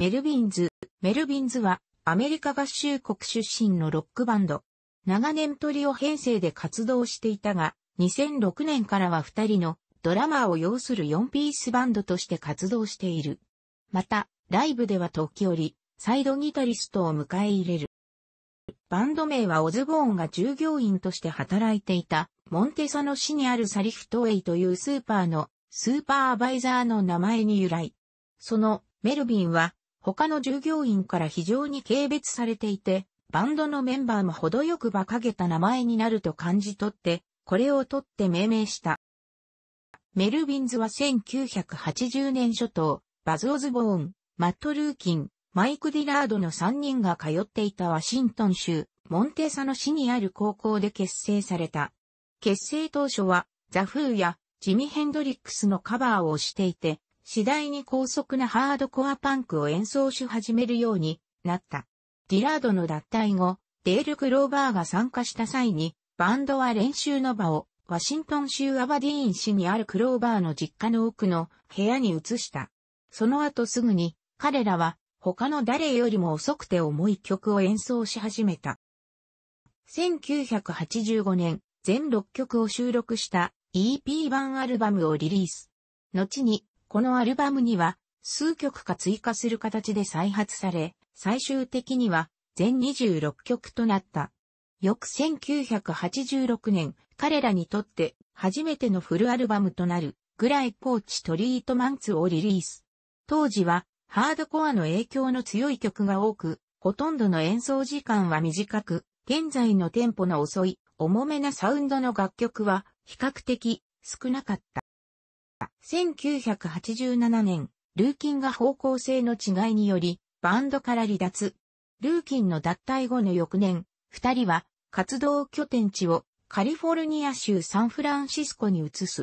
メルビンズ。メルビンズはアメリカ合衆国出身のロックバンド。長年トリオ編成で活動していたが、2006年からは2人のドラマーを要する4ピースバンドとして活動している。また、ライブでは時折、サイドギタリストを迎え入れる。バンド名はオズボーンが従業員として働いていた、モンテサノ市にあるサリフトウェイというスーパーのスーパーアバイザーの名前に由来。そのメルビンは他の従業員から非常に軽蔑されていて、バンドのメンバーも程よく馬鹿げた名前になると感じ取って、これを取って命名した。メルヴィンズは1980年初頭、バズ・オズボーン、マット・ルーキン、マイク・ディラードの3人が通っていたワシントン州、モンテサの市にある高校で結成された。結成当初は、ザ・フーやジミ・ヘンドリックスのカバーをしていて、次第に高速なハードコアパンクを演奏し始めるようになった。ディラードの脱退後、デール・クローバーが参加した際に、バンドは練習の場をワシントン州アバディーン市にあるクローバーの実家の奥の部屋に移した。その後すぐに彼らは他の誰よりも遅くて重い曲を演奏し始めた。1985年、全6曲を収録した EP 版アルバムをリリース。後にこのアルバムには数曲か追加する形で再発され、最終的には全26曲となった。翌1986年、彼らにとって初めてのフルアルバムとなるグライポーチトリートマンツをリリース。当時はハードコアの影響の強い曲が多く、ほとんどの演奏時間は短く、現在のテンポの遅い、重めなサウンドの楽曲は比較的少なかった。1987年、ルーキンが方向性の違いにより、バンドから離脱。ルーキンの脱退後の翌年、二人は活動拠点地をカリフォルニア州サンフランシスコに移す。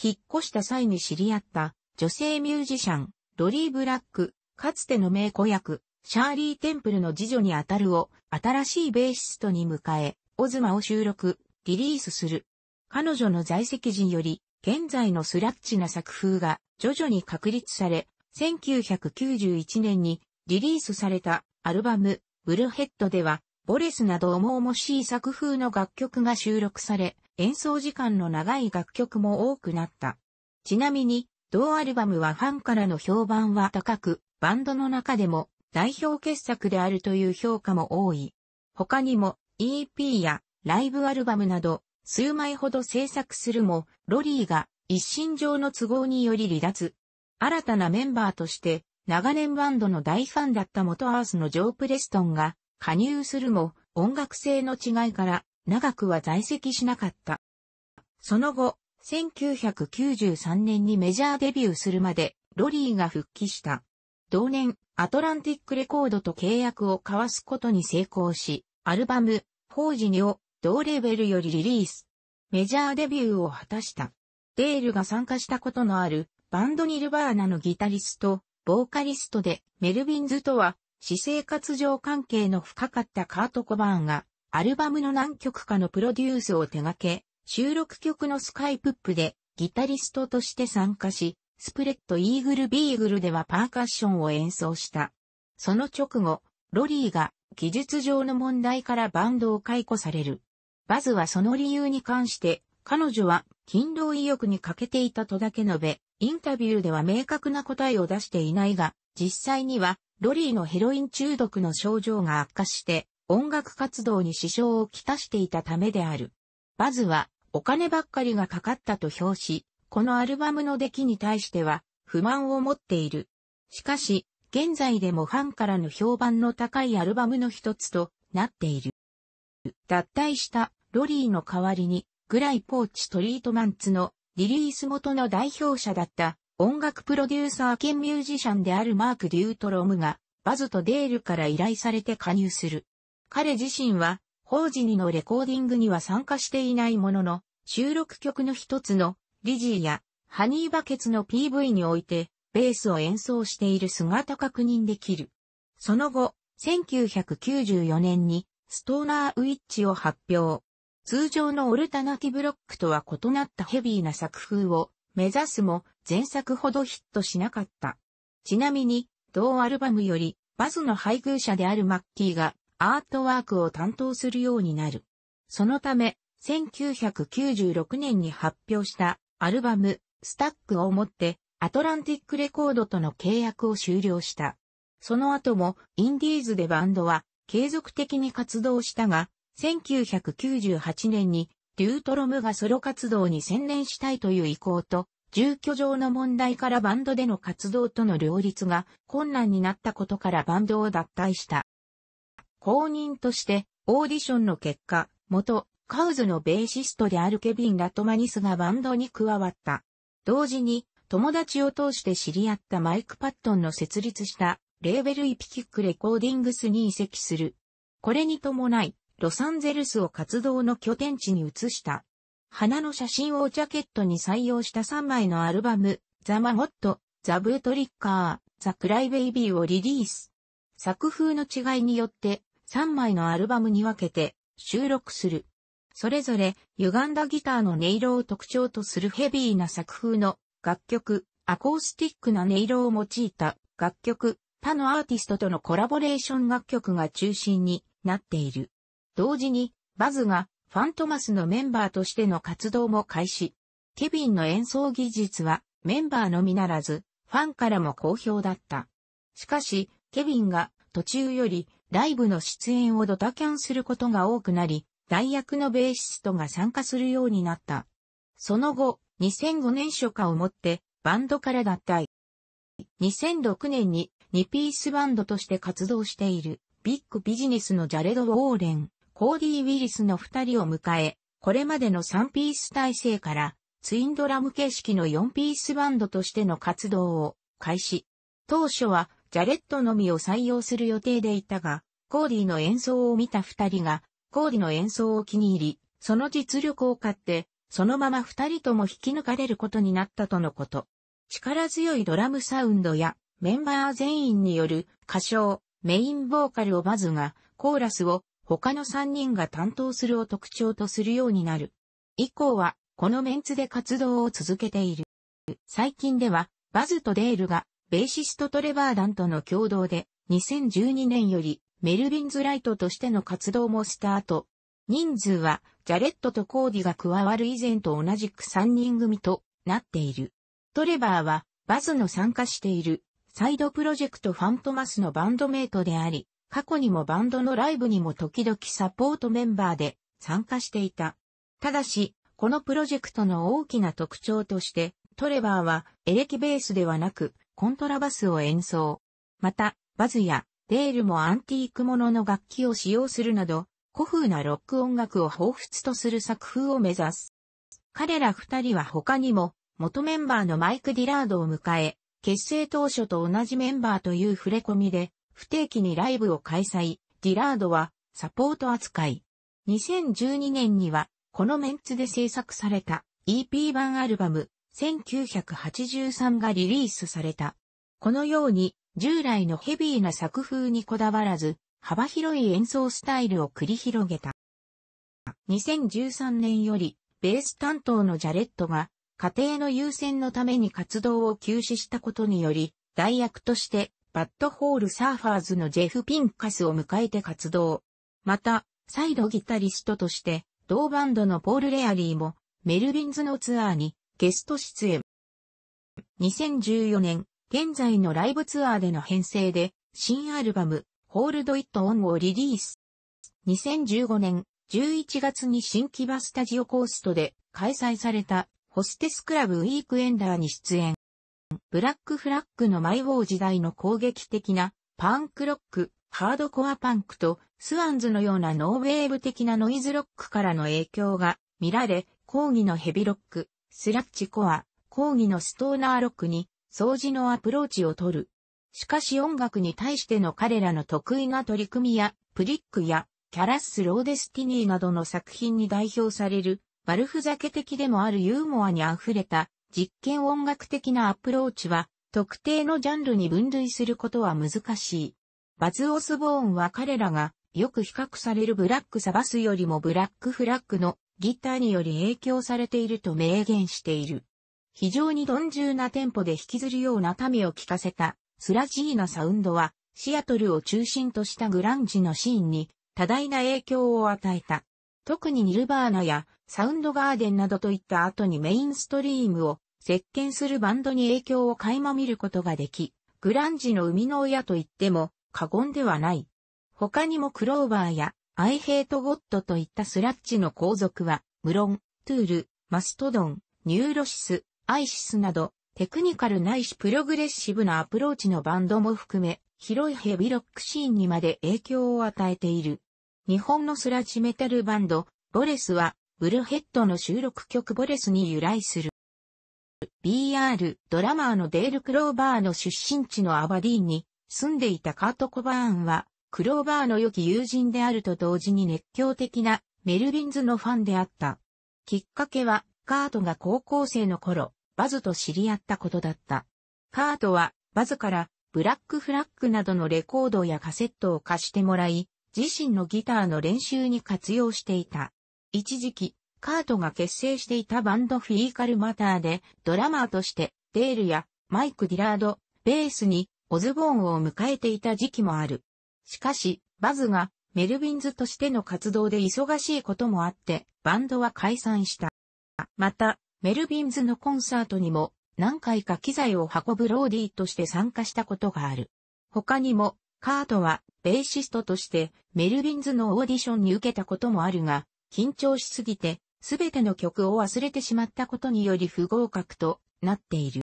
引っ越した際に知り合った女性ミュージシャン、ロリー・ブラック、かつての名子役、シャーリー・テンプルの次女にあたるを新しいベーシストに迎え、オズマを収録、リリースする。彼女の在籍時より現在のスラッチな作風が徐々に確立され、1991年にリリースされたアルバム、ブルヘッドでは、ボレスなど重々しい作風の楽曲が収録され、演奏時間の長い楽曲も多くなった。ちなみに、同アルバムはファンからの評判は高く、バンドの中でも代表傑作であるという評価も多い。他にも EP やライブアルバムなど数枚ほど制作するも、ロリーが一身上の都合により離脱。新たなメンバーとして、長年バンドの大ファンだった元アースのジョー・プレストンが加入するも、音楽性の違いから長くは在籍しなかった。その後、1993年にメジャーデビューするまで、ロリーが復帰した。同年、アトランティックレコードと契約を交わすことに成功し、アルバム、フージニを同レベルよりリリース。メジャーデビューを果たした。デールが参加したことのあるバンドニルバーナのギタリスト、ボーカリストでメルビンズとは私生活上関係の深かったカート・コバーンがアルバムの何曲かのプロデュースを手掛け、収録曲のスカイプップでギタリストとして参加し、スプレッドイーグルビーグルではパーカッションを演奏した。その直後、ロリーが技術上の問題からバンドを解雇される。バズはその理由に関して、彼女は勤労意欲に欠けていたとだけ述べ、インタビューでは明確な答えを出していないが、実際にはロリーのヘロイン中毒の症状が悪化して、音楽活動に支障をきたしていたためである。バズは、お金ばっかりがかかったと評し、このアルバムの出来に対しては、不満を持っている。しかし、現在でもファンからの評判の高いアルバムの一つとなっている。脱退したロリーの代わりに、グライポーチトリートマンツのリリース元の代表者だった音楽プロデューサー兼ミュージシャンであるマーク・デュートロムがバズとデールから依頼されて加入する。彼自身はホージニのレコーディングには参加していないものの収録曲の一つのリジーやハニーバケツの PV においてベースを演奏している姿確認できる。その後、1994年にストーナーウィッチを発表。通常のオルタナティブロックとは異なったヘビーな作風を目指すも前作ほどヒットしなかった。ちなみに、同アルバムよりバズの配偶者であるマッキーがアートワークを担当するようになる。そのため、1996年に発表したアルバム、スタックをもってアトランティックレコードとの契約を終了した。その後もインディーズでバンドは継続的に活動したが、1998年に、デュートロムがソロ活動に専念したいという意向と、住居上の問題からバンドでの活動との両立が困難になったことからバンドを脱退した。公認として、オーディションの結果、元、カウズのベーシストであるケビン・ラトマニスがバンドに加わった。同時に、友達を通して知り合ったマイク・パットンの設立した、レーベルイピキックレコーディングスに移籍する。これに伴い、ロサンゼルスを活動の拠点地に移した。花の写真をジャケットに採用した3枚のアルバム、ザ・マゴット、ザ・ブートリッカー、ザ・クライ・ベイビーをリリース。作風の違いによって3枚のアルバムに分けて収録する。それぞれ歪んだギターの音色を特徴とするヘビーな作風の楽曲、アコースティックな音色を用いた楽曲、他のアーティストとのコラボレーション楽曲が中心になっている。同時に、バズがファントマスのメンバーとしての活動も開始。ケビンの演奏技術はメンバーのみならず、ファンからも好評だった。しかし、ケビンが途中よりライブの出演をドタキャンすることが多くなり、代役のベーシストが参加するようになった。その後、2005年初夏をもってバンドから脱退。2006年に2ピースバンドとして活動しているビッグビジネスのジャレド・ウォーレン。コーディ・ウィリスの二人を迎え、これまでの3ピース体制から、ツインドラム形式の4ピースバンドとしての活動を開始。当初は、ジャレットのみを採用する予定でいたが、コーディの演奏を見た二人が、コーディの演奏を気に入り、その実力を買って、そのまま二人とも引き抜かれることになったとのこと。力強いドラムサウンドや、メンバー全員による歌唱、メインボーカルをバズが、コーラスを他の3人が担当するを特徴とするようになる。以降は、このメンツで活動を続けている。最近では、バズとデールが、ベーシストトレバー団との共同で、2012年より、メルビンズライトとしての活動もスタート。人数は、ジャレットとコーディが加わる以前と同じく3人組となっている。トレバーは、バズの参加している、サイドプロジェクトファントマスのバンドメイトであり、過去にもバンドのライブにも時々サポートメンバーで参加していた。ただし、このプロジェクトの大きな特徴として、トレバーはエレキベースではなくコントラバスを演奏。また、バズやデールもアンティークものの楽器を使用するなど、古風なロック音楽を彷彿とする作風を目指す。彼ら二人は他にも、元メンバーのマイク・ディラードを迎え、結成当初と同じメンバーという触れ込みで、不定期にライブを開催、ディラードはサポート扱い。2012年には、このメンツで制作された EP 版アルバム1983がリリースされた。このように、従来のヘビーな作風にこだわらず、幅広い演奏スタイルを繰り広げた。2013年より、ベース担当のジャレットが、家庭の優先のために活動を休止したことにより、代役としてバッドホールサーファーズのジェフ・ピンカスを迎えて活動。また、再度ギタリストとして、同バンドのポール・レアリーも、メルビンズのツアーにゲスト出演。2014年、現在のライブツアーでの編成で、新アルバム、ホールド・イット・オンをリリース。2015年、11月に新木場スタジオコーストで開催されたホステスクラブウィークエンダーに出演。ブラックフラッグのマイウォー時代の攻撃的なパンクロック、ハードコアパンクとスワンズのようなノーウェーブ的なノイズロックからの影響が見られ、抗議のヘビロック、スラッチコア、抗議のストーナーロックに掃除のアプローチを取る。しかし音楽に対しての彼らの得意な取り組みや、プリックや、キャラッス・ローデスティニーなどの作品に代表される、悪ふざけ的でもあるユーモアに溢れた実験音楽的なアプローチは、特定のジャンルに分類することは難しい。バズ・オスボーンは彼らがよく比較されるブラック・サバスよりもブラック・フラッグのギターにより影響されていると明言している。非常に鈍重なテンポで引きずるような民を聞かせたスラジーなサウンドはシアトルを中心としたグランジのシーンに多大な影響を与えた。特にニルバーナやサウンドガーデンなどといった後にメインストリームを席巻するバンドに影響を垣間見ることができ、グランジの生みの親と言っても過言ではない。他にもクローバーやアイヘイトゴッドといったスラッチの皇族は、無論、トゥール、マストドン、ニューロシス、アイシスなど、テクニカルないしプログレッシブなアプローチのバンドも含め、広いヘビロックシーンにまで影響を与えている。日本のスラッチメタルバンド、ボレスは、ブルヘッドの収録曲ボレスに由来する。BR ドラマーのデール・クローバーの出身地のアバディーンに住んでいたカート・コバーンは、クローバーの良き友人であると同時に熱狂的なメルビンズのファンであった。きっかけは、カートが高校生の頃、バズと知り合ったことだった。カートは、バズから、ブラックフラッグなどのレコードやカセットを貸してもらい、自身のギターの練習に活用していた。一時期、カートが結成していたバンドフィーカルマターで、ドラマーとして、デールやマイク・ディラード、ベースに、オズボーンを迎えていた時期もある。しかし、バズが、メルビンズとしての活動で忙しいこともあって、バンドは解散した。また、メルビンズのコンサートにも、何回か機材を運ぶローディーとして参加したことがある。他にも、カートは、ベーシストとして、メルビンズのオーディションに受けたこともあるが、緊張しすぎて、すべての曲を忘れてしまったことにより不合格となっている。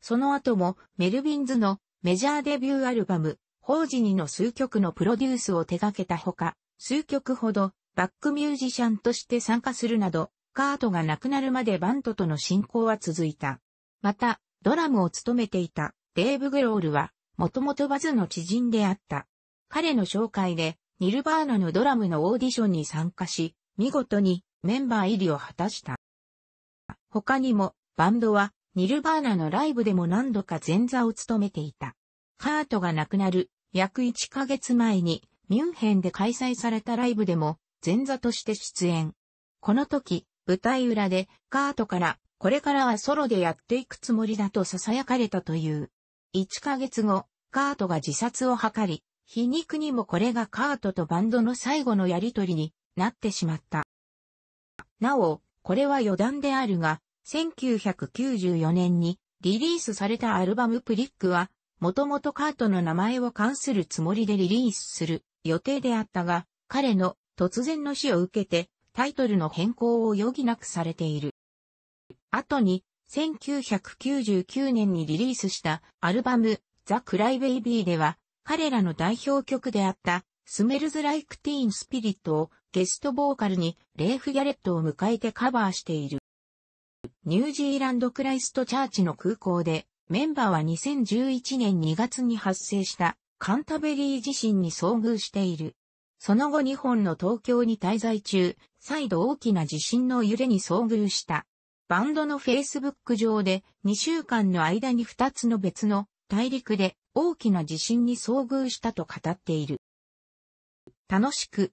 その後もメルヴィンズのメジャーデビューアルバム、ホージニの数曲のプロデュースを手掛けたほか、数曲ほどバックミュージシャンとして参加するなど、カートが亡くなるまでバントとの進行は続いた。また、ドラムを務めていたデーブ・グロールは、もともとバズの知人であった。彼の紹介で、ニルバーナのドラムのオーディションに参加し、見事にメンバー入りを果たした。他にも、バンドは、ニルバーナのライブでも何度か前座を務めていた。ハートが亡くなる、約1ヶ月前に、ミュンヘンで開催されたライブでも、前座として出演。この時、舞台裏で、カートから、これからはソロでやっていくつもりだと囁かれたという。1ヶ月後、カートが自殺を図り、皮肉にもこれがカートとバンドの最後のやりとりになってしまった。なお、これは余談であるが、1994年にリリースされたアルバムプリックは、もともとカートの名前を関するつもりでリリースする予定であったが、彼の突然の死を受けてタイトルの変更を余儀なくされている。後に、1999年にリリースしたアルバムザ・クライ・ベイビーでは、彼らの代表曲であったスメルズ・ライク・ティーン・スピリットをゲストボーカルにレイフ・ギャレットを迎えてカバーしている。ニュージーランド・クライスト・チャーチの空港で、メンバーは2011年2月に発生したカンタベリー地震に遭遇している。その後日本の東京に滞在中、再度大きな地震の揺れに遭遇した。バンドのフェイスブック上で2週間の間に2つの別の大陸で大きな地震に遭遇したと語っている。楽しく